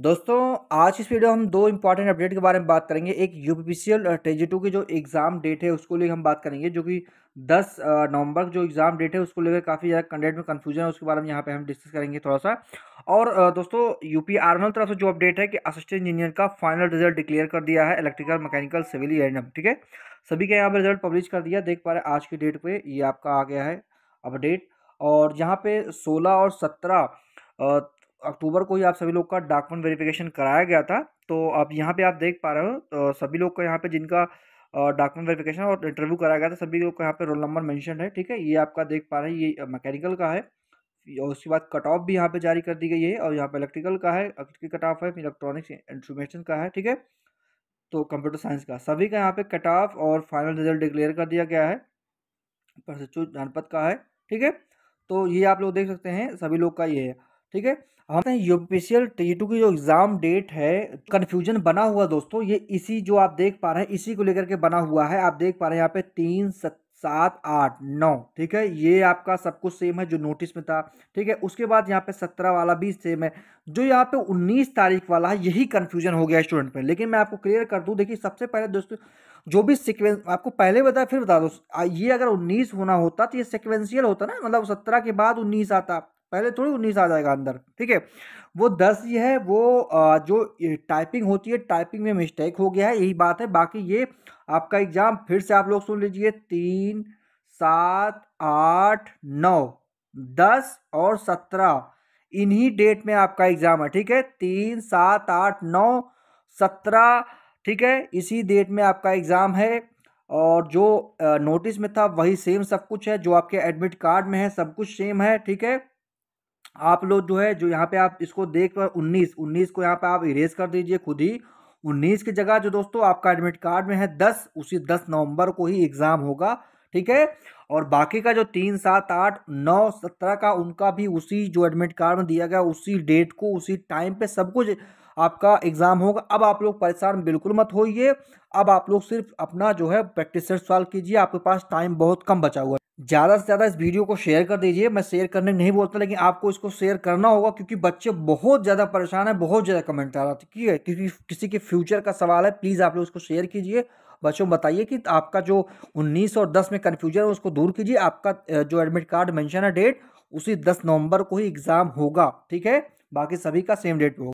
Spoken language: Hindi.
दोस्तों आज इस वीडियो हम दो इम्पॉर्टेंट अपडेट के बारे में बात करेंगे एक यू पी पी एल टेजी टू की जो एग्ज़ाम डेट है उसको लेकर हम बात करेंगे जो कि 10 नवंबर जो एग्ज़ाम डेट है उसको लेकर काफ़ी ज़्यादा कंडेट में कन्फ्यूजन है उसके बारे में यहाँ पे हम डिस्कस करेंगे थोड़ा सा और दोस्तों यूपी आर्नल तरफ से जो अपडेट है कि असिस्टेंट इंजीनियर का फाइनल रिजल्ट डिक्लेयर कर दिया है इलेक्ट्रिकल मैकेनिकल सिविल एंडम ठीक है सभी के यहाँ पर रिजल्ट पब्लिश कर दिया देख पा रहे आज की डेट पर ये आपका आ गया है अपडेट और यहाँ पर सोलह और सत्रह अक्टूबर को ही आप सभी लोग का डॉक्यूमेंट वेरिफिकेशन कराया गया था तो आप यहाँ पे आप देख पा रहे हो तो सभी लोग का यहाँ पे जिनका डॉक्यूमेंट वेरिफिकेशन और इंटरव्यू कराया गया था सभी लोग का यहाँ पे रोल नंबर मैंशन है ठीक है ये आपका देख पा रहे हैं ये मैकेनिकल का है और उसके बाद कट ऑफ भी यहाँ पर जारी कर दी गई है और यहाँ पर इलेक्ट्रिकल का है इलेक्ट्रिकल कट ऑफ है इलेक्ट्रॉनिक्स इंस्ट्रूमेशन का है ठीक है तो कंप्यूटर साइंस का सभी का यहाँ पर कट ऑफ और फाइनल रिजल्ट डिक्लेयर कर दिया गया है प्रशिक्षु जनपद का है ठीक है तो ये आप लोग देख सकते हैं सभी लोग का ये है ठीक है हम यूपीसीएल टी टू की जो एग्ज़ाम डेट है कन्फ्यूजन बना हुआ दोस्तों ये इसी जो आप देख पा रहे हैं इसी को लेकर के बना हुआ है आप देख पा रहे हैं यहाँ पे तीन सात आठ नौ ठीक है ये आपका सब कुछ सेम है जो नोटिस में था ठीक है उसके बाद यहाँ पे सत्रह वाला भी सेम है जो यहाँ पे उन्नीस तारीख वाला है यही कन्फ्यूजन हो गया स्टूडेंट पर लेकिन मैं आपको क्लियर कर दूँ देखिए सबसे पहले दोस्तों जो भी सिक्वेंस आपको पहले बताया फिर बता दो ये अगर उन्नीस होना होता तो ये सिक्वेंसियल होता ना मतलब सत्रह के बाद उन्नीस आता पहले थोड़ी उन्नीस आ जाएगा अंदर ठीक है वो दस ये है वो जो टाइपिंग होती है टाइपिंग में मिस्टेक हो गया है यही बात है बाकी ये आपका एग्जाम फिर से आप लोग सुन लीजिए तीन सात आठ नौ दस और सत्रह इन्हीं डेट में आपका एग्ज़ाम है ठीक है तीन सात आठ नौ सत्रह ठीक है इसी डेट में आपका एग्ज़ाम है और जो नोटिस में था वही सेम सब कुछ है जो आपके एडमिट कार्ड में है सब कुछ सेम है ठीक है आप लोग जो है जो यहाँ पे आप इसको देख कर उन्नीस उन्नीस को यहाँ पे आप इरेज कर दीजिए खुद ही उन्नीस की जगह जो दोस्तों आपका एडमिट कार्ड में है दस उसी दस नवंबर को ही एग्ज़ाम होगा ठीक है और बाकी का जो तीन सात आठ नौ सत्रह का उनका भी उसी जो एडमिट कार्ड में दिया गया उसी डेट को उसी टाइम पे सब कुछ आपका एग्ज़ाम होगा अब आप लोग परेशान बिल्कुल मत होइए अब आप लोग सिर्फ अपना जो है प्रैक्टिस सॉल्व कीजिए आपके पास टाइम बहुत कम बचा हुआ है ज़्यादा से ज़्यादा इस वीडियो को शेयर कर दीजिए मैं शेयर करने नहीं बोलता लेकिन आपको इसको शेयर करना होगा क्योंकि बच्चे बहुत ज़्यादा परेशान हैं बहुत ज़्यादा कमेंट आ रहा था ठीक है क्योंकि किसी के फ्यूचर का सवाल है प्लीज़ आप लोग इसको शेयर कीजिए बच्चों बताइए कि आपका जो उन्नीस और दस में कन्फ्यूजन है उसको दूर कीजिए आपका जो एडमिट कार्ड मैंशन है डेट उसी दस नवंबर को ही एग्ज़ाम होगा ठीक है बाकी सभी का सेम डेट होगा